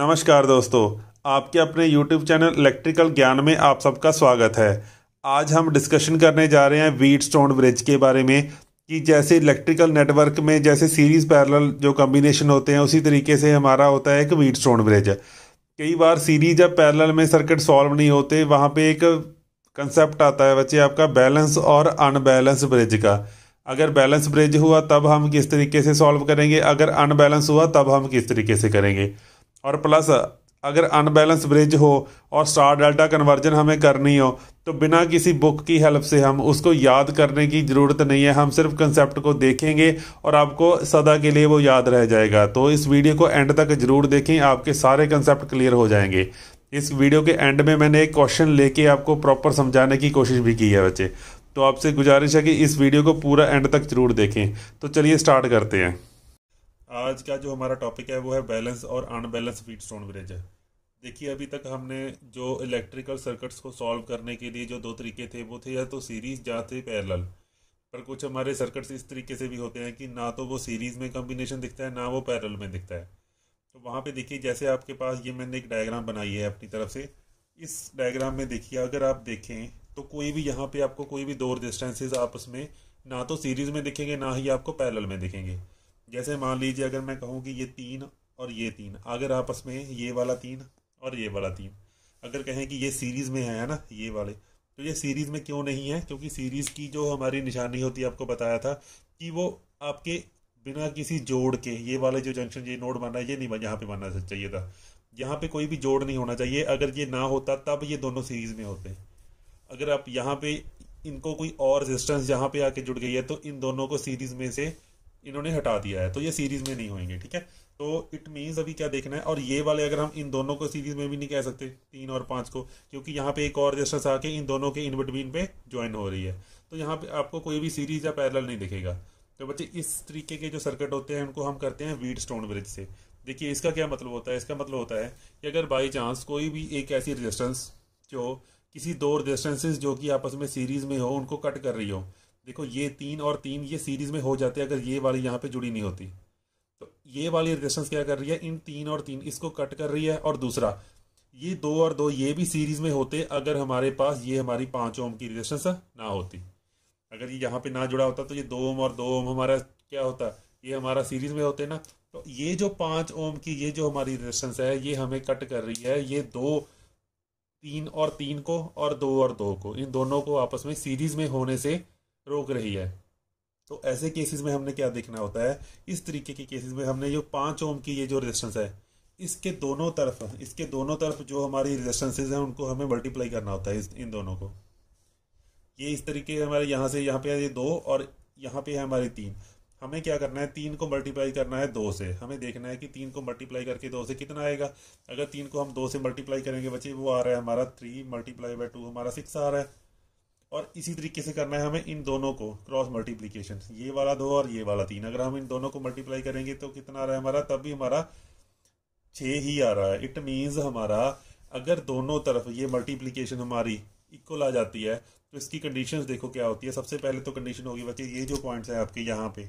नमस्कार दोस्तों आपके अपने YouTube चैनल इलेक्ट्रिकल ज्ञान में आप सबका स्वागत है आज हम डिस्कशन करने जा रहे हैं वीट स्टोन ब्रिज के बारे में कि जैसे इलेक्ट्रिकल नेटवर्क में जैसे सीरीज़ पैरेलल जो कम्बिनेशन होते हैं उसी तरीके से हमारा होता है एक वीट स्टोन ब्रिज कई बार सीरीज या पैरेलल में सर्किट सॉल्व नहीं होते वहाँ पर एक कंसेप्ट आता है बच्चे आपका बैलेंस और अनबैलेंस ब्रिज का अगर बैलेंस ब्रिज हुआ तब हम किस तरीके से सॉल्व करेंगे अगर अनबैलेंस हुआ तब हम किस तरीके से करेंगे और प्लस अगर अनबैलेंस ब्रिज हो और स्टार डेल्टा कन्वर्जन हमें करनी हो तो बिना किसी बुक की हेल्प से हम उसको याद करने की ज़रूरत नहीं है हम सिर्फ कंसेप्ट को देखेंगे और आपको सदा के लिए वो याद रह जाएगा तो इस वीडियो को एंड तक ज़रूर देखें आपके सारे कंसेप्ट क्लियर हो जाएंगे इस वीडियो के एंड में मैंने एक क्वेश्चन लेके आपको प्रॉपर समझाने की कोशिश भी की है बच्चे तो आपसे गुजारिश है कि इस वीडियो को पूरा एंड तक ज़रूर देखें तो चलिए स्टार्ट करते हैं आज का जो हमारा टॉपिक है वो है बैलेंस और अनबैलेंस फीड स्टोन ब्रिज देखिए अभी तक हमने जो इलेक्ट्रिकल सर्किट्स को सॉल्व करने के लिए जो दो तरीके थे वो थे या तो सीरीज या थे पैरल पर कुछ हमारे सर्किट्स इस तरीके से भी होते हैं कि ना तो वो सीरीज़ में कम्बिनेशन दिखता है ना वो पैरल में दिखता है तो वहाँ पे देखिए जैसे आपके पास ये मैंने एक डायग्राम बनाई है अपनी तरफ से इस डायग्राम में देखिए अगर आप देखें तो कोई भी यहाँ पे आपको कोई भी दो रजिस्टेंसेज आपस में ना तो सीरीज़ में दिखेंगे ना ही आपको पैरल में दिखेंगे जैसे मान लीजिए अगर मैं कहूँ कि ये तीन और ये तीन अगर आपस में ये वाला तीन और ये वाला तीन अगर कहें कि ये सीरीज़ में है ना ये वाले तो ये सीरीज़ में क्यों नहीं है क्योंकि सीरीज़ की जो हमारी निशानी होती है आपको बताया था कि वो आपके बिना किसी जोड़ के ये वाले जो जंक्शन ये नोड बना है ये नहीं यहाँ पे बनना चाहिए था यहाँ पे कोई भी जोड़ नहीं होना चाहिए अगर ये ना होता तब ये दोनों सीरीज़ में होते अगर आप यहाँ पे इनको कोई और रेजिस्टेंस यहाँ पे आके जुड़ गई है तो इन दोनों को सीरीज़ में से इन्होंने हटा दिया है तो ये सीरीज में नहीं होंगे ठीक है तो इट मीन्स अभी क्या देखना है और ये वाले अगर हम इन दोनों को सीरीज में भी नहीं कह सकते तीन और पाँच को क्योंकि यहाँ पे एक और रजिस्टेंस आके इन दोनों के इन बिटवीन पे ज्वाइन हो रही है तो यहाँ पे आपको कोई भी सीरीज या पैरल नहीं दिखेगा तो बच्चे इस तरीके के जो सर्किट होते हैं उनको हम करते हैं वीड स्टोन ब्रिज से देखिए इसका क्या मतलब होता है इसका मतलब होता है कि अगर बाई चांस कोई भी एक ऐसी रजिस्टेंस जो किसी दो रजिस्टेंसेज जो कि आपस में सीरीज में हो उनको कट कर रही हो देखो ये तीन और तीन ये सीरीज में हो जाते अगर ये वाली यहाँ पे जुड़ी नहीं होती तो ये वाली रिलेशन क्या कर रही है इन तीन और तीन इसको कट कर रही है और दूसरा ये दो और दो ये भी सीरीज में होते अगर हमारे पास ये हमारी पाँच ओम की रिलेशन ना होती अगर ये यहाँ पे ना जुड़ा होता तो ये दो ओम और दो ओम हमारा क्या होता ये हमारा सीरीज में होते ना तो ये जो पाँच ओम की ये जो हमारी रेजिस्टेंस है ये हमें कट कर रही है ये दो तीन और तीन को और दो और दो को इन दोनों को आपस में सीरीज में होने से रोक रही है तो ऐसे केसेस में हमने क्या देखना होता है इस तरीके के केसेस में हमने जो पाँच ओम की ये जो रेजिस्टेंस है इसके दोनों तरफ इसके दोनों तरफ जो हमारी रेजिस्टेंसेज हैं उनको हमें मल्टीप्लाई करना होता है इस इन दोनों को ये इस तरीके हमारे यहाँ से यहाँ पे है ये दो और यहाँ पे है हमारी तीन हमें क्या करना है तीन को मल्टीप्लाई करना है दो से हमें देखना है कि तीन को मल्टीप्लाई करके दो से कितना आएगा अगर तीन को हम दो से मल्टीप्लाई करेंगे बच्चे वो आ रहा है हमारा थ्री मल्टीप्लाई बाई टू हमारा सिक्स आ रहा है और इसी तरीके से करना है हमें इन दोनों को क्रॉस मल्टीप्लीकेशन ये वाला दो और ये वाला तीन अगर हम इन दोनों को मल्टीप्लाई करेंगे तो कितना आ रहा है हमारा तब भी हमारा छः ही आ रहा है इट मीन्स हमारा अगर दोनों तरफ ये मल्टीप्लीकेशन हमारी इक्वल आ जाती है तो इसकी कंडीशंस देखो क्या होती है सबसे पहले तो कंडीशन होगी बच्चे ये जो पॉइंट्स हैं आपके यहाँ पे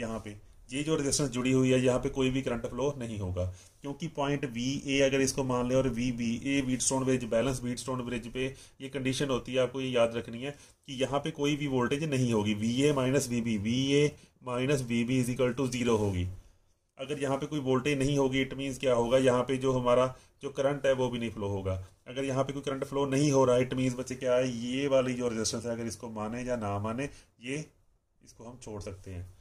यहाँ पे ये जो रेजिस्टेंस जुड़ी हुई है यहाँ पे कोई भी करंट फ्लो नहीं होगा क्योंकि पॉइंट वी ए अगर इसको मान लें और V B a Wheatstone bridge balance Wheatstone bridge पे ये कंडीशन होती है आपको ये याद रखनी है कि यहाँ पे कोई भी वोल्टेज नहीं होगी V A minus V B V A minus V B is equal to zero होगी अगर यहाँ पे कोई वोल्टेज नहीं होगी इट मीन्स क्या होगा यहाँ पे जो हमारा जो करंट है वो भी नहीं फ्लो होगा अगर यहाँ पे कोई करंट फ्लो नहीं हो रहा है इट मीन्स बच्चे क्या है ये वाली जो रेजिस्टेंस है अगर इसको माने या ना माने ये इसको हम छोड़ सकते हैं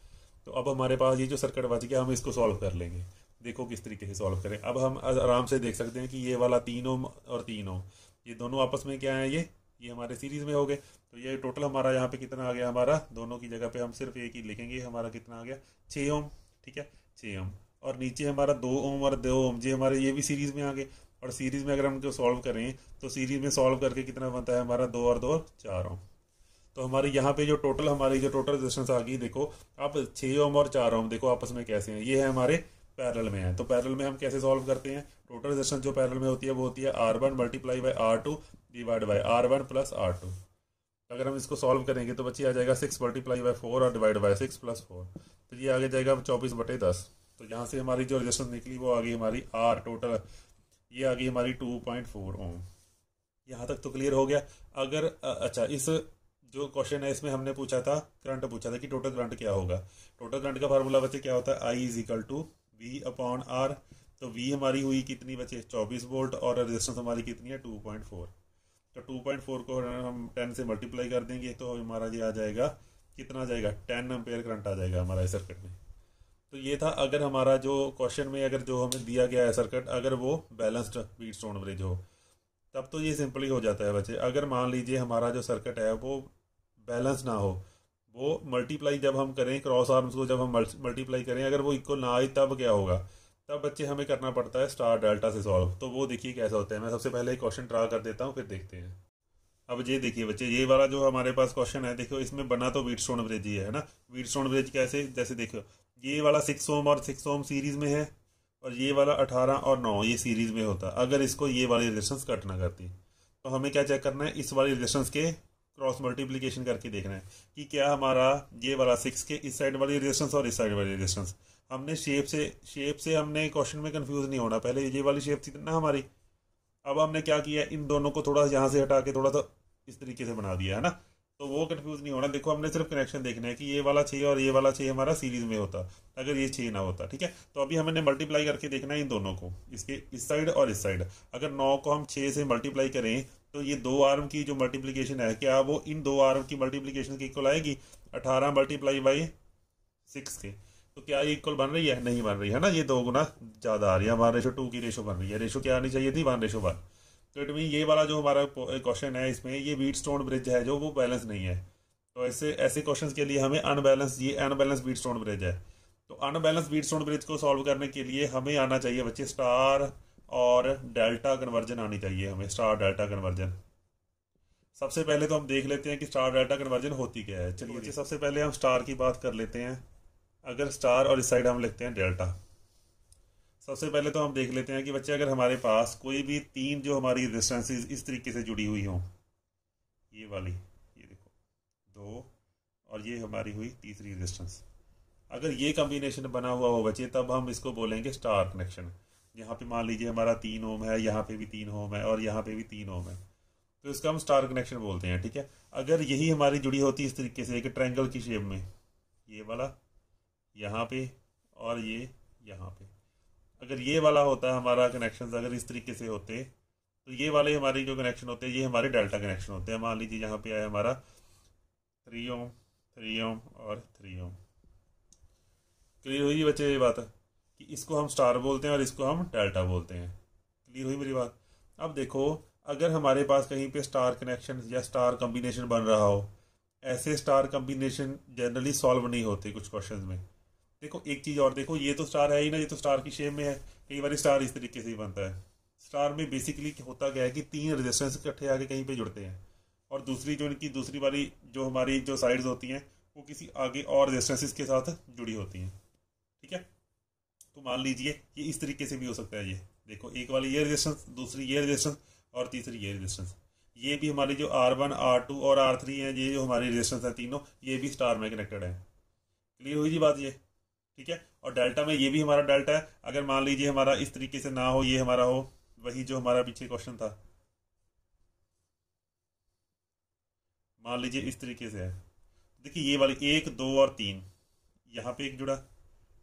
तो अब हमारे पास ये जो सर्किट बच गया हम इसको सॉल्व कर लेंगे देखो किस तरीके से सॉल्व करें अब हम आराम से देख सकते हैं कि ये वाला तीन ओम और तीन ओम ये दोनों आपस में क्या है ये ये हमारे सीरीज में हो गए तो ये टोटल हमारा यहाँ पे कितना आ गया हमारा दोनों की जगह पे हम सिर्फ एक ही लिखेंगे हमारा कितना आ गया छः ओम ठीक है छः ओम और नीचे हमारा दो ओम और दो ओम जी हमारे ये भी सीरीज में आ गए और सीरीज में अगर हम जो सॉल्व करें तो सीरीज में सॉल्व करके कितना बनता है हमारा दो और दो और चार ओम तो हमारे यहाँ पे जो टोटल हमारी जो टोटल रेजिस्टेंस आ गई देखो आप छः ओम और चार ओम देखो आपस में कैसे हैं ये है हमारे पैरल में है तो पैरल में हम कैसे सॉल्व करते हैं टोटल रेजिस्टेंस जो पैरल में होती है वो होती है R one multiply by R two divide by R one plus R two अगर हम इसको सॉल्व करेंगे तो बच्चे आ जाएगा सिक्स मल्टीप्लाई बाई फोर और divide by six plus four तो ये आगे जाएगा चौबीस बटे दस तो यहाँ से हमारी जो रेजिस्टेंस निकली वो आ गई हमारी आर टोटल ये आ गई हमारी टू पॉइंट फोर ओम यहाँ तक तो क्लियर हो गया अगर अच्छा इस जो क्वेश्चन है इसमें हमने पूछा था करंट पूछा था कि टोटल करंट क्या होगा टोटल करंट का फार्मूला बच्चे क्या होता है I is equal to V upon R तो वी हमारी हुई कितनी बचे चौबीस वोल्ट और रेजिस्टेंस हमारी कितनी है टू पॉइंट फोर तो टू पॉइंट फोर को हम टेन से मल्टीप्लाई कर देंगे तो हमारा ये आ जाएगा कितना आ जाएगा टेन एम्पेयर करंट आ जाएगा हमारा सर्किट में तो ये था अगर हमारा जो क्वेश्चन में अगर जो हमें दिया गया है सर्किट अगर वो बैलेंस्ड वीट स्टोन ब्रिज हो तब तो ये सिंपली हो जाता है बच्चे अगर मान लीजिए हमारा जो सर्किट है वो बैलेंस ना हो वो मल्टीप्लाई जब हम करें क्रॉस आर्म्स को जब हम मल्टीप्लाई करें अगर वो इक्वल ना आए तब क्या होगा तब बच्चे हमें करना पड़ता है स्टार डेल्टा से सॉल्व तो वो देखिए कैसा होता है मैं सबसे पहले क्वेश्चन ट्रा कर देता हूँ फिर देखते हैं अब ये देखिए बच्चे ये वाला जो हमारे पास क्वेश्चन है देखो इसमें बना तो वीट स्टोन ब्रिज ही है ना वीट स्टोन ब्रिज कैसे जैसे देखो ये वाला सिक्स ओम और सिक्स ओम सीरीज में है और ये वाला अठारह और नौ ये सीरीज में होता अगर इसको ये वाली रिलेशन कट ना करती तो हमें क्या चेक करना है इस वाली रिलेशन के क्रॉस मल्टीप्लीकेशन करके देखना है कि क्या हमारा ये वाला सिक्स के इस साइड वाली रेजिस्टेंस और इस साइड वाली रेजिस्टेंस हमने शेप से शेप से हमने क्वेश्चन में कंफ्यूज नहीं होना पहले ये वाली शेप थी ना हमारी अब हमने क्या किया इन दोनों को थोड़ा यहाँ से हटा के थोड़ा सा इस तरीके से बना दिया है ना तो वो कन्फ्यूज नहीं होना देखो हमने सिर्फ कनेक्शन देखना है कि ये वाला छः और ये वाला छः हमारा सीरीज में होता अगर ये छः ना होता ठीक है तो अभी हमने मल्टीप्लाई करके देखना है इन दोनों को इसके इस साइड और इस साइड अगर नौ को हम छः से मल्टीप्लाई करें तो ये दो आर्म की जो मल्टीप्लीकेशन है क्या वो इन दो आर्म की मल्टीप्लीकेशन के इक्वल आएगी अठारह मल्टीप्लाई बाई सिक्स के तो क्या ये इक्वल बन रही है नहीं बन रही है ना ये दो गुना ज़्यादा आ रही है वन रेशो टू की रेशो बन रही है रेशो क्या आनी चाहिए थी वन रेशो वन तो इट मीन ये वाला जो हमारा क्वेश्चन है इसमें ये बीट स्टोन ब्रिज है जो वो बैलेंस नहीं है तो ऐसे ऐसे क्वेश्चन के लिए हमें अनबैलेंस ये अनबैलेंस बीट स्टोन ब्रिज है तो अनबैलेंस बीट स्टोन ब्रिज को सॉल्व करने के लिए हमें आना चाहिए बच्चे स्टार और डेल्टा कन्वर्जन आनी चाहिए हमें स्टार डेल्टा कन्वर्जन सबसे पहले तो हम देख लेते हैं कि स्टार डेल्टा कन्वर्जन होती क्या है चलिए जी सबसे पहले हम स्टार की बात कर लेते हैं अगर स्टार और इस साइड हम लिखते हैं डेल्टा सबसे पहले तो हम देख लेते हैं कि बच्चे अगर हमारे पास कोई भी तीन जो हमारी रेजिस्टेंसेज इस तरीके से जुड़ी हुई हों ये वाली ये देखो दो और ये हमारी हुई तीसरी रेजिस्टेंस अगर ये कम्बिनेशन बना हुआ हो बच्चे तब हम इसको बोलेंगे स्टार कनेक्शन यहाँ पे मान लीजिए हमारा तीन ओम है यहाँ पे भी तीन ओम है और यहाँ पे भी तीन ओम है तो इसका हम स्टार कनेक्शन बोलते हैं ठीक है अगर यही हमारी जुड़ी होती इस तरीके से एक ट्रैंगल की शेप में ये वाला यहाँ पे और ये यहाँ पे अगर ये वाला होता है हमारा कनेक्शन अगर इस तरीके से होते तो ये वाले हमारे जो कनेक्शन होते हैं ये हमारे डेल्टा कनेक्शन होते हैं मान लीजिए यहाँ पे आया हमारा थ्री ओम थ्री ओम और थ्री ओम क्लियर हुई बच्चे ये बात है कि इसको हम स्टार बोलते हैं और इसको हम डेल्टा बोलते हैं क्लियर हुई मेरी बात अब देखो अगर हमारे पास कहीं पे स्टार कनेक्शन या स्टार कम्बिनेशन बन रहा हो ऐसे स्टार कम्बिनेशन जनरली सॉल्व नहीं होते कुछ क्वेश्चन में देखो एक चीज़ और देखो ये तो स्टार है ही ना ये तो स्टार की शेप में है कई बार स्टार इस तरीके से ही बनता है स्टार में बेसिकली होता क्या है कि तीन रेजिस्टेंस इकट्ठे आगे कहीं पे जुड़ते हैं और दूसरी जो इनकी दूसरी वाली जो हमारी जो साइड्स होती हैं वो किसी आगे और रेजिस्टेंसेस के साथ जुड़ी होती हैं ठीक है तो मान लीजिए ये इस तरीके से भी हो सकता है ये देखो एक वाली ये रेजिस्टेंस दूसरी ये रेजिस्टेंस और तीसरी ये रेजिस्टेंस ये भी हमारी जो आर वन आर टू और आर थ्री है ये जो हमारी रेजिस्टेंस है तीनों ये भी स्टार में कनेक्टेड है क्लियर हुई जी बात ये ठीक है और डेल्टा में ये भी हमारा डेल्टा है अगर मान लीजिए हमारा इस तरीके से ना हो ये हमारा हो वही जो हमारा पीछे क्वेश्चन था मान लीजिए इस तरीके से है देखिए ये वाली एक दो और तीन यहाँ पे एक जुड़ा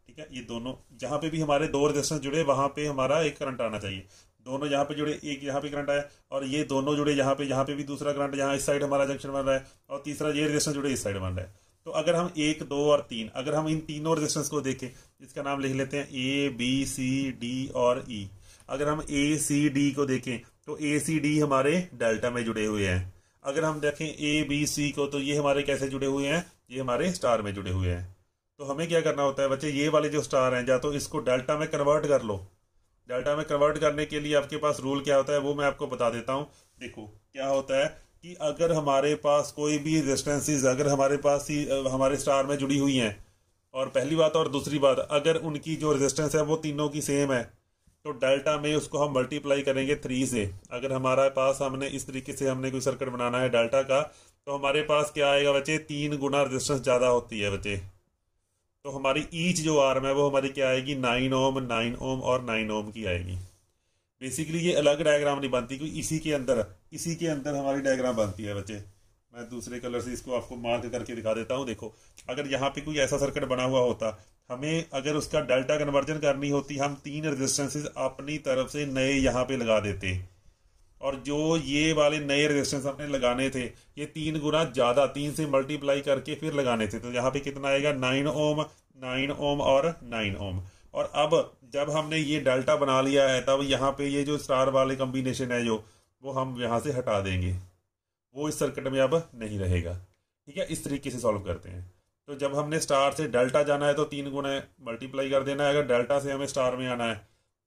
ठीक है ये दोनों जहाँ पे भी हमारे दो रजिस्टेंस जुड़े वहां पे हमारा एक करंट आना चाहिए दोनों यहाँ पे जुड़े एक यहाँ पे करंट आया और ये दोनों जुड़े यहाँ पे यहाँ पे भी दूसरा करंट यहाँ इस साइड हमारा जंक्शन बन रहा है और तीसरा ये रजिस्टेंस जुड़े इस साइड बन रहा है तो अगर हम एक दो और तीन अगर हम इन तीनों रजिस्टेंस को देखें इसका नाम लिख लेते हैं ए बी सी डी और ई e. अगर हम ए सी डी को देखें तो ए सी डी हमारे डेल्टा में जुड़े हुए हैं अगर हम देखें ए बी सी को तो ये हमारे कैसे जुड़े हुए हैं ये हमारे स्टार में जुड़े हुए हैं तो हमें क्या करना होता है बच्चे ये वाले जो स्टार हैं या तो इसको डेल्टा में कन्वर्ट कर लो डेल्टा में कन्वर्ट करने के लिए आपके पास रूल क्या होता है वो मैं आपको बता देता हूँ देखो क्या होता है कि अगर हमारे पास कोई भी रेस्टेंसीज अगर हमारे पास ही हमारे स्टार में जुड़ी हुई हैं और पहली बात और दूसरी बात अगर उनकी जो रेजिस्टेंस है वो तीनों की सेम है तो डेल्टा में उसको हम मल्टीप्लाई करेंगे थ्री से अगर हमारे पास हमने इस तरीके से हमने कोई सर्किट बनाना है डेल्टा का तो हमारे पास क्या आएगा बच्चे तीन गुना रेजिस्टेंस ज़्यादा होती है बच्चे तो हमारी ईच जो आर्म है वो हमारी क्या आएगी नाइन ओम नाइन ओम और नाइन ओम की आएगी बेसिकली ये अलग डायग्राम नहीं बनती क्योंकि इसी के अंदर इसी के अंदर हमारी डायग्राम बनती है बच्चे मैं दूसरे कलर से इसको आपको मार्क करके दिखा देता हूँ देखो अगर यहाँ पे कोई ऐसा सर्किट बना हुआ होता हमें अगर उसका डेल्टा कन्वर्जन करनी होती हम तीन रेजिस्टेंसेस अपनी तरफ से नए यहाँ पे लगा देते और जो ये वाले नए रेजिस्टेंस हमने लगाने थे ये तीन गुना ज़्यादा तीन से मल्टीप्लाई करके फिर लगाने थे तो यहाँ पे कितना आएगा नाइन ओम नाइन ओम और नाइन ओम और अब जब हमने ये डेल्टा बना लिया है तब यहाँ पे ये जो स्टार वाले कम्बिनेशन है जो वो हम यहाँ से हटा देंगे वो इस सर्किट में अब नहीं रहेगा ठीक है इस तरीके से सॉल्व करते हैं तो जब हमने स्टार से डेल्टा जाना है तो तीन गुना मल्टीप्लाई कर देना है अगर डेल्टा से हमें स्टार में आना है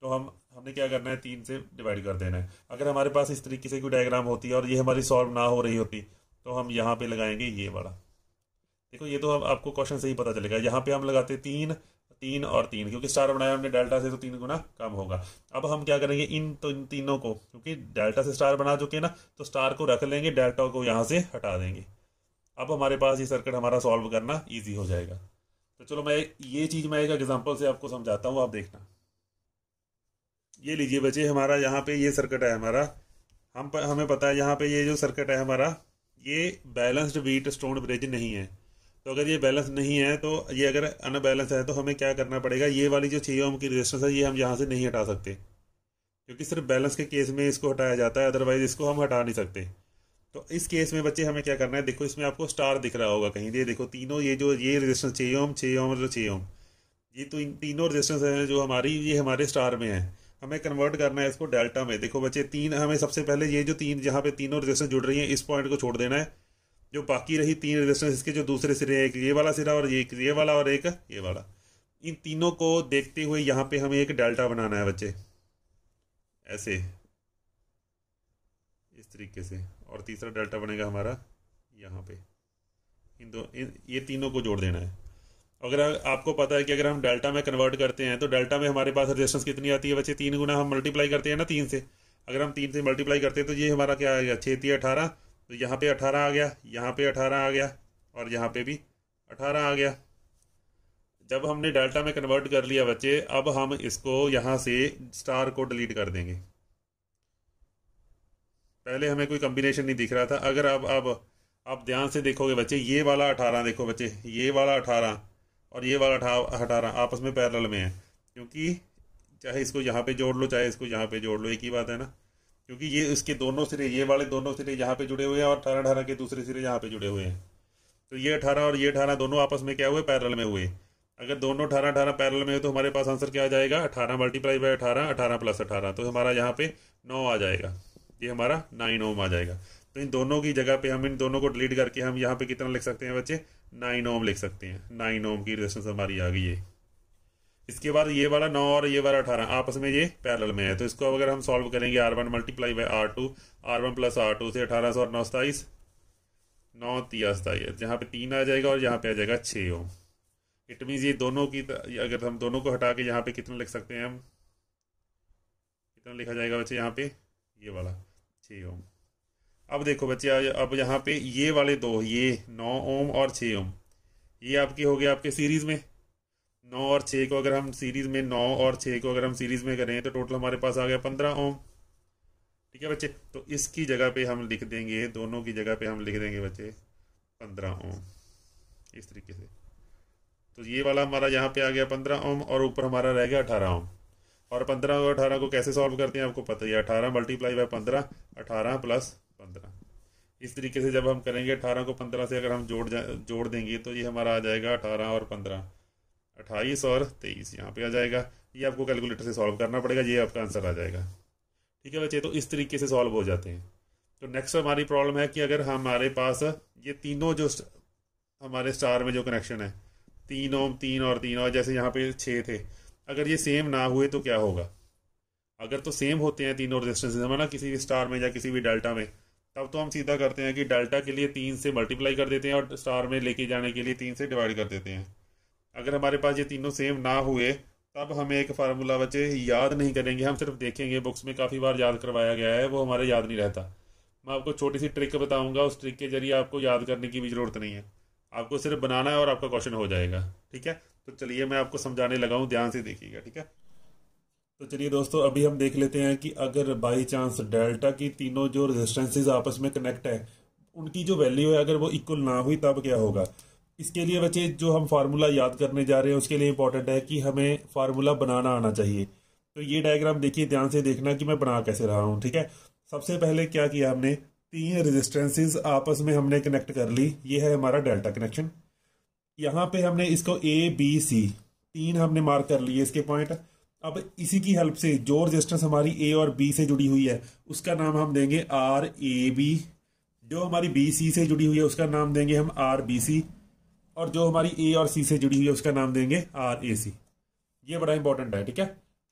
तो हम हमने क्या करना है तीन से डिवाइड कर देना है अगर हमारे पास इस तरीके से कोई डायग्राम होती है और ये हमारी सॉल्व ना हो रही होती तो हम यहाँ पे लगाएंगे ये वाला देखो ये तो हम आपको क्वेश्चन से ही पता चलेगा यहाँ पे हम लगाते तीन तीन और तीन क्योंकि स्टार बनाया हमने डेल्टा से तो तीन गुना कम होगा अब हम क्या करेंगे इन तो इन तीनों को क्योंकि डेल्टा से स्टार बना चुके ना तो स्टार को रख लेंगे डेल्टा को यहाँ से हटा देंगे अब हमारे पास ये सर्किट हमारा सॉल्व करना ईजी हो जाएगा तो चलो मैं ये चीज़ मैं एक एग्जाम्पल से आपको समझाता हूँ आप देखना ये लीजिए बच्चे हमारा यहाँ पे ये सर्किट है हमारा हम हमें पता है यहाँ पे ये जो सर्किट है हमारा ये बैलेंस्ड वीट स्टोन ब्रिज नहीं है तो अगर ये बैलेंस नहीं है तो ये अगर अनबैलेंस है तो हमें क्या करना पड़ेगा ये वाली जो छः ओम की रजिस्टेंस है ये हम यहाँ से नहीं हटा सकते क्योंकि सिर्फ बैलेंस के केस में इसको हटाया जाता है अदरवाइज इसको हम हटा नहीं सकते तो इस केस में बच्चे हमें क्या करना है देखो इसमें आपको स्टार दिख रहा होगा कहीं ये देखो तीनों ये जो ये रजिस्टेंस छः ओम छः ओम और छः ओम ये तो इन तीनों रजिस्टेंस हैं जो हमारी ये हमारे स्टार में है हमें कन्वर्ट करना है इसको डेल्टा में देखो बच्चे तीन हमें सबसे पहले ये जो तीन जहाँ पे तीनों रेजिस्टेंस जुड़ रही हैं इस पॉइंट को छोड़ देना है जो बाकी रही तीन रेजिस्टेंस इसके जो दूसरे सिरे हैं एक ये वाला सिरा और ये एक ये वाला और एक ये वाला इन तीनों को देखते हुए यहाँ पे हमें एक डेल्टा बनाना है बच्चे ऐसे इस तरीके से और तीसरा डेल्टा बनेगा हमारा यहाँ पे इन दो इन ये तीनों को जोड़ देना है अगर आपको पता है कि अगर हम डेल्टा में कन्वर्ट करते हैं तो डेल्टा में हमारे पास रेजिस्टेंस कितनी आती है बच्चे तीन गुना हम मल्टीप्लाई करते हैं ना तीन से अगर हम तीन से मल्टीप्लाई करते हैं तो ये हमारा क्या आ गया छः थी अठारह तो यहाँ पे अठारह आ गया यहाँ पे अठारह आ गया और यहाँ पे भी अठारह आ गया जब हमने डेल्टा में कन्वर्ट कर लिया बच्चे अब हम इसको यहाँ से स्टार को डिलीट कर देंगे पहले हमें कोई कम्बिनेशन नहीं दिख रहा था अगर अब अब आप ध्यान से देखोगे बच्चे ये वाला अठारह देखो बच्चे ये वाला अठारह और ये वाला अठा अठारह आपस में पैरल में है क्योंकि चाहे इसको यहाँ पे जोड़ लो चाहे इसको यहाँ पे जोड़ लो एक ही बात है ना क्योंकि ये इसके दोनों सिरे ये वाले दोनों सिरे यहाँ पे जुड़े हुए हैं और अठारह अठारह के दूसरे सिरे यहाँ पे जुड़े हुए हैं तो ये अठारह और ये अठारह दोनों आपस में क्या हुए पैरल में हुए अगर दोनों अठारह अठारह पैरल में हुए तो हमारे पास आंसर क्या आ जाएगा अठारह मल्टीप्लाई बाय अठारह अठारह प्लस अठारह तो हमारा यहाँ पे नौ आ जाएगा ये हमारा नाइन ओम आ जाएगा तो इन दोनों की जगह पे हम इन दोनों को डिलीट करके हम यहाँ पे कितना लिख सकते हैं बच्चे नाइन ओम लिख सकते हैं नाइन ओम की रेजिस्टेंस हमारी आ गई है इसके बाद ये वाला नौ और ये वाला अठारह आपस में ये पैरल में है तो इसको अगर हम सॉल्व करेंगे R one multiply by R two R one plus R two से अठारह सौ और नौ सताईस नौ तिया सताईस जहाँ पे तीन आ जाएगा और यहाँ पे आ जाएगा छः ओम इट मीन्स ये दोनों की अगर हम दोनों को हटा के यहाँ पे कितना लिख सकते हैं हम कितना लिखा जाएगा बच्चे यहाँ पे ये वाला छः ओम अब देखो बच्चे अब यहाँ पे ये वाले दो ये नौ ओम और छः ओम ये आपके हो गया आपके सीरीज में नौ और छः को अगर हम सीरीज में नौ और छः को अगर हम सीरीज में करें तो टोटल हमारे पास आ गया पंद्रह ओम ठीक है बच्चे तो इसकी जगह पे हम लिख देंगे दोनों की जगह पे हम लिख देंगे बच्चे पंद्रह ओम इस तरीके से तो ये वाला हमारा यहाँ पे आ गया पंद्रह ओम और ऊपर हमारा रह गया अठारह ओम और पंद्रह और अठारह को कैसे सॉल्व करते हैं आपको पता ही है अठारह मल्टीप्लाई बाय पंद्रह अठारह प्लस पंद्रह इस तरीके से जब हम करेंगे अठारह को पंद्रह से अगर हम जोड़ जा जोड़ देंगे तो ये हमारा आ जाएगा अठारह और पंद्रह अट्ठाईस और तेईस यहाँ पे आ जाएगा ये आपको कैलकुलेटर से सॉल्व करना पड़ेगा ये आपका आंसर आ जाएगा ठीक है बच्चे तो इस तरीके से सॉल्व हो जाते हैं तो नेक्स्ट हमारी प्रॉब्लम है कि अगर हमारे पास ये तीनों जो हमारे स्टार में जो कनेक्शन है तीन ओम तीन और तीन और जैसे यहाँ पे छः थे अगर ये सेम ना हुए तो क्या होगा अगर तो सेम होते हैं तीनों रेजिस्टेंसेज हमारा किसी भी स्टार में या किसी भी डेल्टा में तब तो हम सीधा करते हैं कि डेल्टा के लिए तीन से मल्टीप्लाई कर देते हैं और स्टार में लेके जाने के लिए तीन से डिवाइड कर देते हैं अगर हमारे पास ये तीनों सेम ना हुए तब हमें एक फार्मूला बच्चे याद नहीं करेंगे हम सिर्फ देखेंगे बुक्स में काफ़ी बार याद करवाया गया है वो हमारे याद नहीं रहता मैं आपको छोटी सी ट्रिक बताऊंगा उस ट्रिक के जरिए आपको याद करने की भी ज़रूरत नहीं है आपको सिर्फ बनाना है और आपका क्वेश्चन हो जाएगा ठीक है तो चलिए मैं आपको समझाने लगा हूँ ध्यान से देखिएगा ठीक है तो चलिए दोस्तों अभी हम देख लेते हैं कि अगर बाई चांस डेल्टा की तीनों जो रेजिस्टेंसेज आपस में कनेक्ट है उनकी जो वैल्यू है अगर वो इक्वल ना हुई तब क्या होगा इसके लिए बच्चे जो हम फार्मूला याद करने जा रहे हैं उसके लिए इम्पोर्टेंट है कि हमें फार्मूला बनाना आना चाहिए तो ये डायग्राम देखिए ध्यान से देखना कि मैं बना कैसे रहा हूँ ठीक है सबसे पहले क्या किया हमने तीन रेजिस्टेंसेज आपस में हमने कनेक्ट कर ली ये है हमारा डेल्टा कनेक्शन यहाँ पे हमने इसको ए बी सी तीन हमने मार्क कर लिए इसके पॉइंट अब इसी की हेल्प से जो रजिस्टेंस हमारी ए और बी से जुड़ी हुई है उसका नाम हम देंगे आर ए बी जो हमारी बी सी से जुड़ी हुई है उसका नाम देंगे हम आर बी सी और जो हमारी ए और सी से जुड़ी हुई है उसका नाम देंगे आर ए सी ये बड़ा इंपॉर्टेंट है ठीक है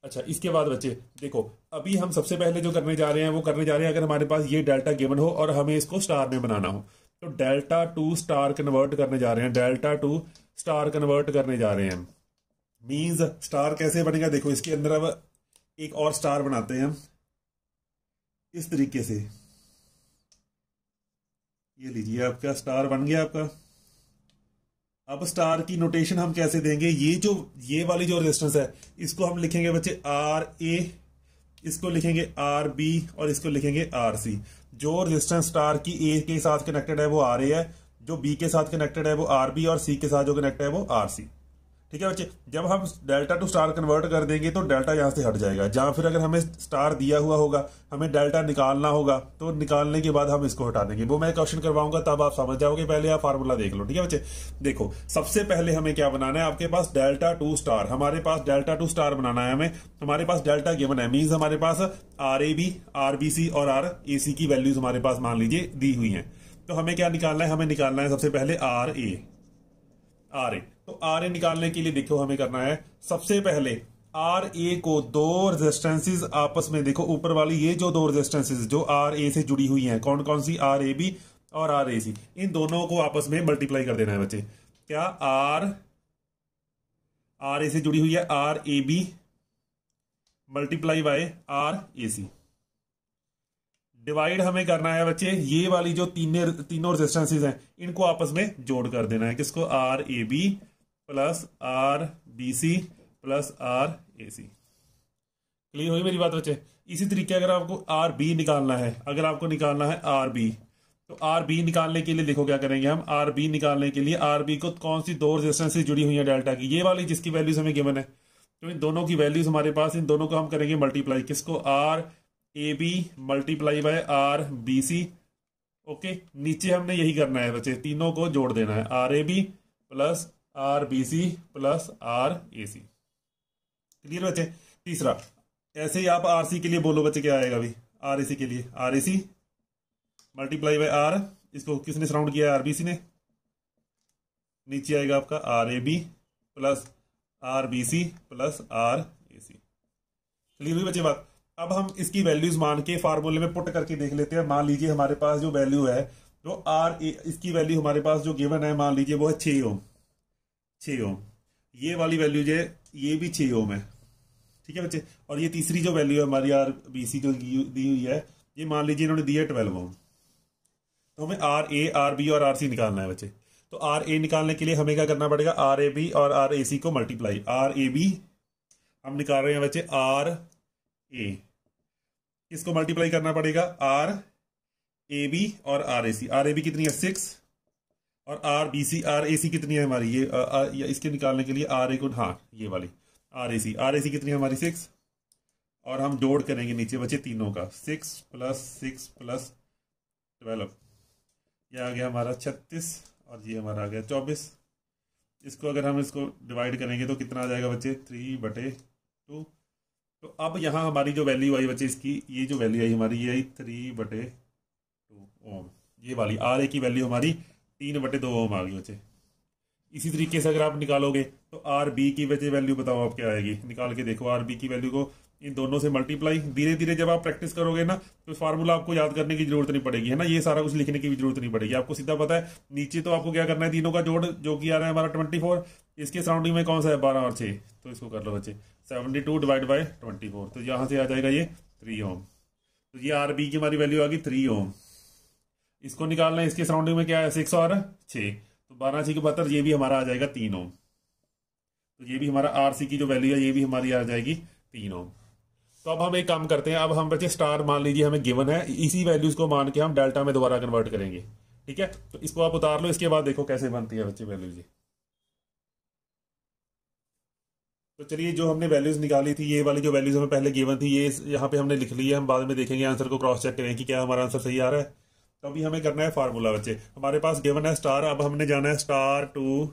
अच्छा इसके बाद बच्चे देखो अभी हम सबसे पहले जो करने जा रहे हैं वो करने जा रहे हैं अगर हमारे पास ये डेल्टा गेमन हो और हमें इसको स्टार में बनाना हो तो डेल्टा टू स्टार कन्वर्ट करने जा रहे हैं डेल्टा टू स्टार कन्वर्ट करने जा रहे हैं हम मीन्स स्टार कैसे बनेगा देखो इसके अंदर अब एक और स्टार बनाते हैं हम इस तरीके से ये लीजिए आपका स्टार बन गया आपका अब स्टार की नोटेशन हम कैसे देंगे ये जो ये वाली जो रेजिस्टेंस है इसको हम लिखेंगे बच्चे आर ए इसको लिखेंगे आर बी और इसको लिखेंगे आर सी जो रेजिस्टेंस स्टार की ए के साथ कनेक्टेड है वो आर ए है जो बी के साथ कनेक्टेड है वो आर बी और सी के साथ जो कनेक्टेड है वो आर सी ठीक है बच्चे जब हम डेल्टा टू स्टार कन्वर्ट कर देंगे तो डेल्टा यहाँ से हट जाएगा जहाँ फिर अगर हमें स्टार दिया हुआ होगा हमें डेल्टा निकालना होगा तो निकालने के बाद हम इसको हटा देंगे वो मैं क्वेश्चन करवाऊंगा तब आप समझ जाओगे पहले आप फार्मूला देख लो ठीक है बच्चे देखो सबसे पहले हमें क्या बनाना है आपके पास डेल्टा टू स्टार हमारे पास डेल्टा टू स्टार बनाना है हमें हमारे पास डेल्टा गेवन है मीन्स हमारे पास R A B R B C और आर ए सी की वैल्यूज हमारे पास मान लीजिए दी हुई है तो हमें क्या निकालना है हमें निकालना है सबसे पहले आर ए आर ए तो आर ए निकालने के लिए देखो हमें करना है सबसे पहले आर ए को दो रेजिस्टेंसेज आपस में देखो ऊपर वाली ये जो दो रेजिस्टेंसेज जो आर ए से जुड़ी हुई हैं कौन कौन सी आर ए बी और आर ए सी इन दोनों को आपस में मल्टीप्लाई कर देना है बच्चे क्या आर आर ए से जुड़ी हुई है R A B multiply by R A C divide हमें करना है बच्चे ये वाली जो तीन तीनों रेजिस्टेंसेज हैं इनको आपस में जोड़ कर देना है किसको R A B plus R B C plus R A C clear हुई मेरी बात बच्चे इसी तरीके अगर आपको आर बी निकालना है अगर आपको निकालना है आर बी तो आर बी निकालने के लिए देखो क्या करेंगे हम आर बी निकालने के लिए आर बी को कौन सी दो रेजिस्टेंस जुड़ी हुई है डेल्टा की ये वाली जिसकी वैल्यूज हमें गिवन है तो इन दोनों की वैल्यूज हमारे पास इन दोनों को हम करेंगे मल्टीप्लाई किसको R A B multiply by R B C okay नीचे हमने यही करना है बच्चे तीनों को जोड़ देना है R A B plus R B C plus R A C clear बच्चे तीसरा ऐसे ही आप आर सी के लिए बोलो बच्चे क्या आएगा अभी आर ए सी के लिए R A C multiply by R इसको किसने सराउंड किया आर बी सी ने नीचे आएगा आपका R A B plus R B C plus R A C clear हुई बच्चे बात अब हम इसकी वैल्यूज मान के फार्मूले में पुट करके देख लेते हैं मान लीजिए हमारे पास जो वैल्यू है जो तो आर इसकी वैल्यू हमारे पास जो गिवन है मान लीजिए वो है छः ओम छः ओम ये वाली वैल्यू जो है ये भी छः ओम है ठीक है बच्चे और ये तीसरी जो वैल्यू है हमारी आर बी सी जो दी हुई है ये मान लीजिए इन्होंने दी है ट्वेल्व ओम तो हमें आर ए आर बी और आर सी निकालना है बच्चे तो आर ए निकालने के लिए हमें क्या करना पड़ेगा आर ए बी और आर ए सी को मल्टीप्लाई आर ए बी हम निकाल रहे हैं बच्चे आर ए इसको मल्टीप्लाई करना पड़ेगा आर ए बी और R A C R A B कितनी है सिक्स और R B C R A C कितनी है हमारी ये आ, आ, या इसके निकालने के लिए आर ए को हाँ ये वाली are A C R A C कितनी है हमारी सिक्स और हम जोड़ करेंगे नीचे बचे तीनों का six plus six plus twelve ये आ गया हमारा छत्तीस और ये हमारा आ गया चौबीस इसको अगर हम इसको डिवाइड करेंगे तो कितना आ जाएगा बच्चे थ्री बटे टू तो अब यहाँ हमारी जो वैल्यू आई बच्चे इसकी ये जो वैल्यू आई हमारी ये आई थ्री बटे टू ओम ये वाली आर ए की वैल्यू हमारी तीन बटे दो ओम आ गई बच्चे इसी तरीके से अगर आप निकालोगे तो आर बी की बच्चे वैल्यू बताओ आप क्या आएगी निकाल के देखो आर बी की वैल्यू को इन दोनों से मल्टीप्लाई धीरे धीरे जब आप प्रैक्टिस करोगे ना तो फार्मूला आपको याद करने की जरूरत नहीं पड़ेगी है ना ये सारा कुछ लिखने की भी जरूरत नहीं पड़ेगी आपको सीधा पता है नीचे तो आपको क्या करना है तीनों का जोड़ जो कि आ रहा है हमारा ट्वेंटी फोर इसके सराउंडिंग में कौन सा है बारह और छः तो इसको कर लो बच्चे seventy two divide by twenty four तो यहाँ से आ जाएगा ये थ्री ओम तो ये आर बी की हमारी वैल्यू आ गई थ्री ओम इसको निकालना है इसके सराउंडिंग में क्या है सिक्स और छः तो बारह छः के बहत्तर ये भी हमारा आ जाएगा तीन ओम तो ये भी हमारा आर सी की जो वैल्यू है ये भी हमारी आ जाएगी तीन ओम तो अब हम एक काम करते हैं अब हम बच्चे स्टार मान लीजिए हमें गिवन है इसी वैल्यूज को मान के हम डेल्टा में दोबारा कन्वर्ट करेंगे ठीक है तो इसको आप उतार लो इसके बाद देखो कैसे बनती है बच्चे वैल्यूज ये तो चलिए जो हमने वैल्यूज निकाली थी ये वाली जो वैल्यूज हमें पहले गिवन थी ये यहाँ पे हमने लिख ली है हम बाद में देखेंगे आंसर को क्रॉस चेक करें कि क्या हमारा आंसर सही आ रहा है तो अभी हमें करना है फार्मूला बच्चे हमारे पास गिवन है स्टार अब हमने जाना है स्टार टू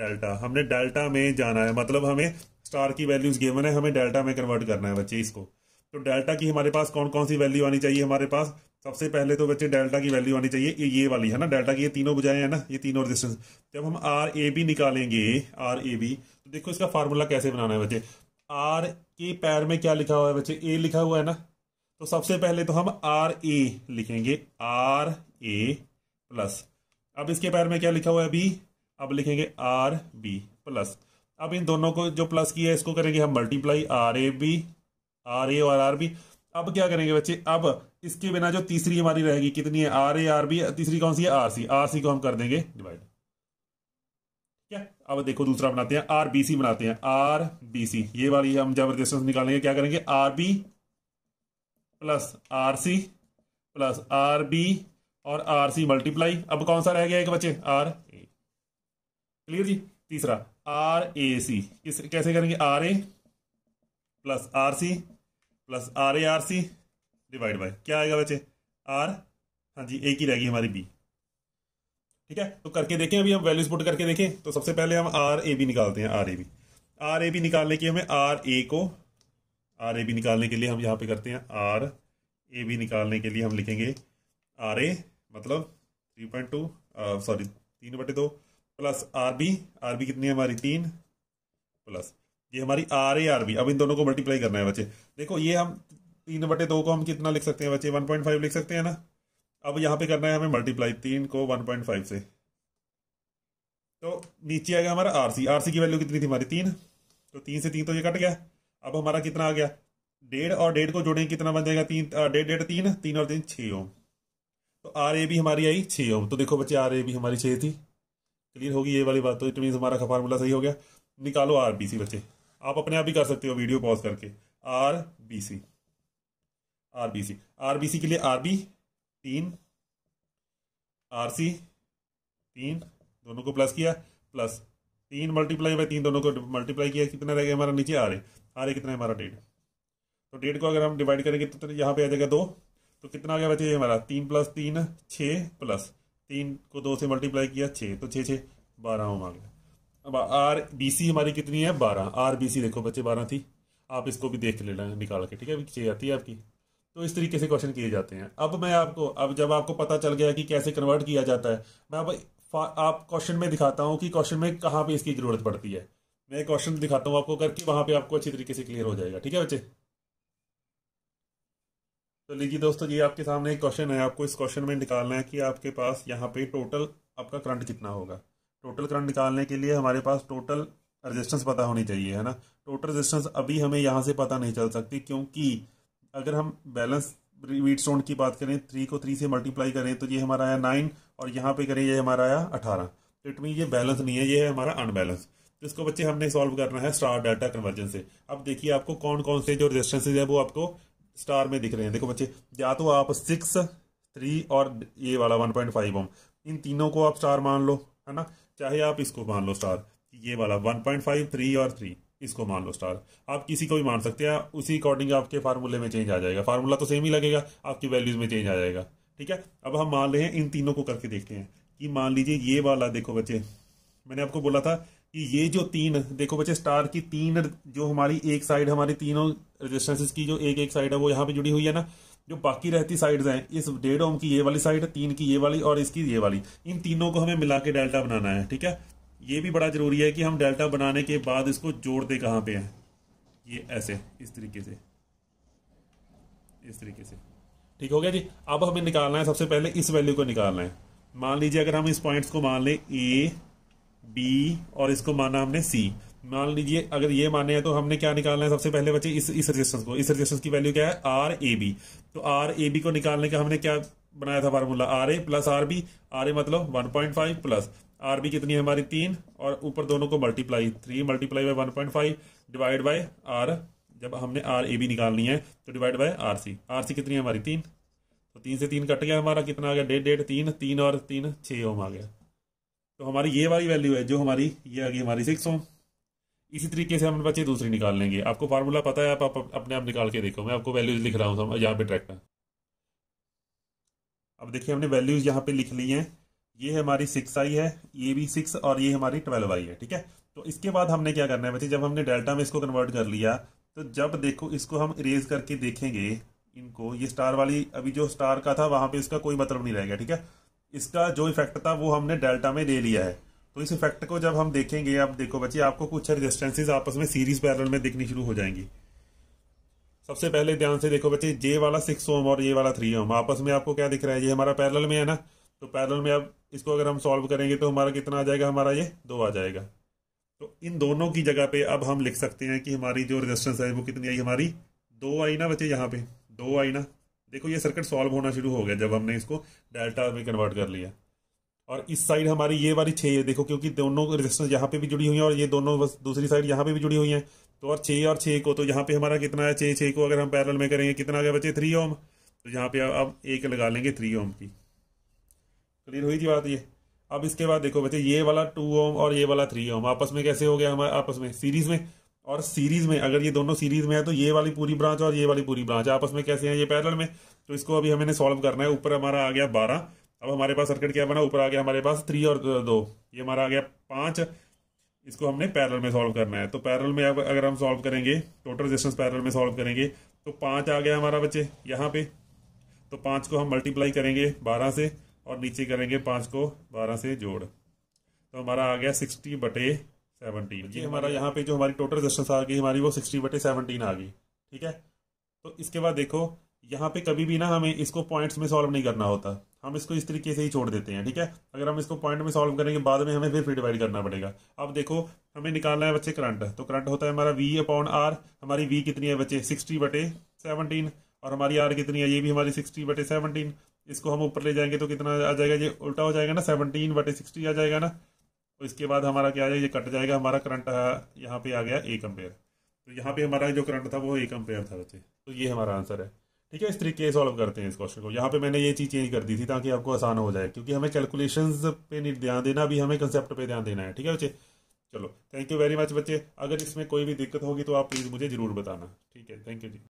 डेल्टा हमने डेल्टा में जाना है मतलब हमें स्टार की वैल्यूज गिवन है हमें डेल्टा में कन्वर्ट करना है बच्चे इसको तो डेल्टा की हमारे पास कौन कौन सी वैल्यू आनी चाहिए हमारे पास सबसे पहले तो बच्चे डेल्टा की वैल्यू आनी चाहिए ये ये वाली है ना डेल्टा की ये तीनों बुझाएं हैं ना ये तीनों रेजिस्टेंस जब हम आर ए बी निकालेंगे आर ए बी तो देखो इसका फार्मूला कैसे बनाना है बच्चे आर के पैर में क्या लिखा हुआ है बच्चे ए लिखा हुआ है ना तो सबसे पहले तो हम आर ए लिखेंगे आर ए प्लस अब इसके पैर में क्या लिखा हुआ है बी अब लिखेंगे आर बी प्लस अब इन दोनों को जो प्लस किया है इसको करेंगे हम multiply R A B R A और आर बी अब क्या करेंगे बच्चे अब इसके बिना जो तीसरी हमारी रहेगी कितनी है आर ए आर बी तीसरी कौन सी है आर सी आर सी को हम कर देंगे डिवाइड क्या अब देखो दूसरा बनाते हैं आर बी सी बनाते हैं आर बी सी ये वाली हम जब रेजिस्टेंस निकालेंगे क्या करेंगे R B plus R C plus R B और आर सी मल्टीप्लाई अब कौन सा रह गया एक बच्चे आर ए क्लियर जी तीसरा आर ए सी इस कैसे करेंगे R A plus R C plus R A R C divide by क्या आएगा बच्चे आर हाँ जी एक ही रहेगी हमारी बी ठीक है तो करके देखें अभी हम वैल्यूज पुट करके देखें तो सबसे पहले हम आर ए बी निकालते हैं R A B R A B निकालने की हमें आर ए को आर ए बी निकालने के लिए हम यहाँ पे करते हैं आर ए बी निकालने के लिए हम लिखेंगे आर ए मतलब थ्री पॉइंट टू सॉरी तीन बटे दो plus R B R B कितनी है हमारी तीन प्लस ये हमारी आर ए आर बी अब इन दोनों को मल्टीप्लाई करना है बच्चे देखो ये हम तीन बटे दो को हम कितना लिख सकते हैं बच्चे वन पॉइंट फाइव लिख सकते हैं ना अब यहाँ पे करना है हमें मल्टीप्लाई तीन को वन पॉइंट फाइव से तो नीचे आ गया हमारा आर सी आर सी की वैल्यू कितनी थी हमारी तीन तो तीन से तीन तो ये कट गया अब हमारा कितना आ गया डेढ़ और डेढ़ को जोड़ेंगे कितना बन जाएगा तीन डेढ़ डेढ़ तीन तीन और तीन छः ओम तो आर ए भी हमारी आई छः ओम तो देखो बच्चे आर ए भी हमारी छः थी क्लियर होगी ये वाली बात तो इट मीन्स हमारा फार्मूला सही हो गया निकालो आर बी सी बच्चे आप अपने आप ही कर सकते हो वीडियो पॉज करके R B C R B C R B C के लिए आर बी तीन आर सी तीन दोनों को प्लस किया प्लस तीन मल्टीप्लाई बाई तीन दोनों को मल्टीप्लाई किया कितना रह गया हमारा नीचे आर ए आर ए कितना है हमारा डेढ़ तो डेढ़ को अगर हम डिवाइड करेंगे तो, तो, यहाँ पे आ जाएगा दो तो कितना आ गया बचे हमारा तीन प्लस तीन छः प्लस तीन को दो से मल्टीप्लाई किया छः तो छः छः बारह होम आ गया अब आर बी सी हमारी कितनी है बारह आर बी सी देखो बच्चे बारह थी आप इसको भी देख लेना निकाल के ठीक है चाहिए आती है आपकी तो इस तरीके से क्वेश्चन किए जाते हैं अब मैं आपको अब जब आपको पता चल गया कि कैसे कन्वर्ट किया जाता है मैं अब आप क्वेश्चन में दिखाता हूँ कि क्वेश्चन में कहाँ पर इसकी ज़रूरत पड़ती है मैं क्वेश्चन दिखाता हूँ आपको करके वहाँ पे आपको अच्छी तरीके से क्लियर हो जाएगा ठीक है बच्चे तो लीजिए दोस्तों ये आपके सामने एक क्वेश्चन है आपको इस क्वेश्चन में निकालना है कि आपके पास यहाँ पे टोटल आपका करंट कितना होगा टोटल करंट निकालने के लिए हमारे पास टोटल रेजिस्टेंस पता होनी चाहिए है ना टोटल रेजिस्टेंस अभी हमें यहाँ से पता नहीं चल सकती क्योंकि अगर हम बैलेंस वीट स्टोन की बात करें थ्री को थ्री से मल्टीप्लाई करें तो ये हमारा आया नाइन और यहाँ पे करें ये हमारा आया अठारह तो इट मीन ये बैलेंस नहीं है ये है हमारा अनबैलेंस तो इसको बच्चे हमने सॉल्व करना है स्टार डाटा कन्वर्जन से अब देखिए आपको कौन कौन से जो रजिस्टेंसेज है वो आपको स्टार में दिख रहे हैं देखो बच्चे या तो आप सिक्स थ्री और ये वाला वन पॉइंट फाइव ओम इन तीनों को आप स्टार मान लो है ना चाहे आप इसको मान लो स्टार ये वाला वन पॉइंट फाइव थ्री और थ्री इसको मान लो स्टार आप किसी को भी मान सकते हैं उसी अकॉर्डिंग आपके फार्मूले में चेंज आ जाएगा फार्मूला तो सेम ही लगेगा आपकी वैल्यूज में चेंज आ जाएगा ठीक है अब हम मान रहे हैं इन तीनों को करके देखते हैं कि मान लीजिए ये वाला देखो बच्चे मैंने आपको बोला था कि ये जो तीन देखो बच्चे स्टार की तीन जो हमारी एक साइड हमारी तीनों रजिस्टेंसेज की जो एक एक साइड है वो यहाँ पे जुड़ी हुई है ना जो बाकी रहती साइड्स हैं इस डेढ़ ओम की ये वाली साइड तीन की ये वाली और इसकी ये वाली इन तीनों को हमें मिला के डेल्टा बनाना है ठीक है ये भी बड़ा ज़रूरी है कि हम डेल्टा बनाने के बाद इसको जोड़ते कहाँ पे हैं ये ऐसे इस तरीके से इस तरीके से ठीक हो गया जी अब हमें निकालना है सबसे पहले इस वैल्यू को निकालना है मान लीजिए अगर हम इस पॉइंट्स को मान लें ए बी और इसको माना हमने सी मान लीजिए अगर ये माने हैं तो हमने क्या निकालना है सबसे पहले बच्चे इस इस रेजिस्टेंस को इस रेजिस्टेंस की वैल्यू क्या है आर ए बी तो आर ए बी को निकालने का हमने क्या बनाया था formula R A plus R B R A मतलब one point five plus R B कितनी है हमारी तीन और ऊपर दोनों को multiply three multiply by one point five divide by R जब हमने आर ए बी निकालनी है तो divide by R C R C कितनी है हमारी तीन तो तीन से तीन कट गया हमारा कितना आ गया डेढ़ डेढ़ तीन तीन और तीन छः ओम आ गया तो हमारी ये वाली वैल्यू है जो हमारी ये आ गई हमारी सिक्स ओम इसी तरीके से हम बच्चे दूसरी निकाल लेंगे आपको फार्मूला पता है आप, अपने आप निकाल के देखो मैं आपको वैल्यूज लिख रहा हूँ तो यहाँ पे ट्रैक्टर अब देखिए हमने वैल्यूज यहाँ पे लिख ली हैं ये हमारी सिक्स आई है ये भी सिक्स और ये हमारी ट्वेल्व आई है ठीक है तो इसके बाद हमने क्या करना है बच्चे जब हमने डेल्टा में इसको कन्वर्ट कर लिया तो जब देखो इसको हम इरेज करके देखेंगे इनको ये स्टार वाली अभी जो स्टार का था वहां पे इसका कोई मतलब नहीं रहेगा ठीक है इसका जो इफेक्ट था वो हमने डेल्टा में ले लिया है तो इस इफेक्ट को जब हम देखेंगे अब देखो बच्चे आपको कुछ रेजिस्टेंसेज आपस में सीरीज पैरल में दिखनी शुरू हो जाएंगी सबसे पहले ध्यान से देखो बच्चे जे वाला सिक्स ओम और ये वाला थ्री ओम आपस में आपको क्या दिख रहा है ये हमारा पैरल में है ना तो पैरल में अब इसको अगर हम सॉल्व करेंगे तो हमारा कितना आ जाएगा हमारा ये दो आ जाएगा तो इन दोनों की जगह पे अब हम लिख सकते हैं कि हमारी जो रेजिस्टेंस है वो कितनी आई हमारी दो आई ना बच्चे यहाँ पे दो आई ना देखो ये सर्किट सॉल्व होना शुरू हो गया जब हमने इसको डेल्टा में कन्वर्ट कर लिया और इस साइड हमारी ये वाली छह है देखो क्योंकि दोनों रेजिस्टेंस यहाँ पे भी जुड़ी हुई है और ये दोनों बस दूसरी साइड यहाँ पे भी जुड़ी हुई है तो और छह और छह को तो यहाँ पे हमारा कितना है छह छह को अगर हम पैरल में करेंगे कितना आ गया बचे थ्री ओम तो यहाँ पे अब एक लगा लेंगे थ्री ओम की क्लियर हुई थी बात ये अब इसके बाद देखो बच्चे ये वाला टू ओम और ये वाला थ्री ओम आपस में कैसे हो गया हमारे आपस में सीरीज में और सीरीज में अगर ये दोनों सीरीज में है तो ये वाली पूरी ब्रांच और ये वाली पूरी ब्रांच आपस में कैसे है ये पैरल में तो इसको अभी हमें सॉल्व करना है ऊपर हमारा आ गया बारह अब हमारे पास सर्किट क्या बना ऊपर आ गया हमारे पास थ्री और दो ये हमारा आ गया पाँच इसको हमने पैरल में सॉल्व करना है तो पैरल में अगर हम सॉल्व करेंगे टोटल रेजिस्टेंस पैरल में सॉल्व करेंगे तो पाँच आ गया हमारा बच्चे यहाँ पे तो पांच को हम मल्टीप्लाई करेंगे बारह से और नीचे करेंगे पांच को बारह से जोड़ तो हमारा आ गया सिक्सटी बटे सेवनटीन ये हमारा यहाँ पे जो हमारी टोटल रेजिस्टेंस आ गई हमारी वो सिक्सटी बटे सेवनटीन आ गई ठीक है तो इसके बाद देखो यहाँ पे कभी भी ना हमें इसको पॉइंट्स में सॉल्व नहीं करना होता हम इसको इस तरीके से ही छोड़ देते हैं ठीक है अगर हम इसको पॉइंट में सॉल्व करेंगे बाद में हमें फिर फिर डिवाइड करना पड़ेगा अब देखो हमें निकालना है बच्चे करंट तो करंट होता है हमारा वी अपॉन आर हमारी वी कितनी है बच्चे सिक्सटी बटे सेवनटीन और हमारी आर कितनी है ये भी हमारी सिक्सटी बटे सेवनटीन इसको हम ऊपर ले जाएंगे तो कितना आ जाएगा ये उल्टा हो जाएगा ना सेवनटीन बटे सिक्सटी आ जाएगा ना तो इसके बाद हमारा क्या आ जाएगा ये कट जाएगा हमारा करंट यहाँ पे आ गया एक अम्पेयर तो यहाँ पे हमारा जो करंट था वो एक अम्पेयर था बच्चे तो ये हमारा आंसर है ठीक है इस तरीके से सॉल्व करते हैं इस क्वेश्चन को यहाँ पे मैंने ये चीज़ चेंज कर दी थी ताकि आपको आसान हो जाए क्योंकि हमें कैलकुलेशन पे ध्यान देना अभी हमें कंसेप्ट पे ध्यान देना है ठीक है बच्चे चलो थैंक यू वेरी मच बच्चे अगर इसमें कोई भी दिक्कत होगी तो आप प्लीज़ मुझे ज़रूर बताना ठीक है थैंक यू जी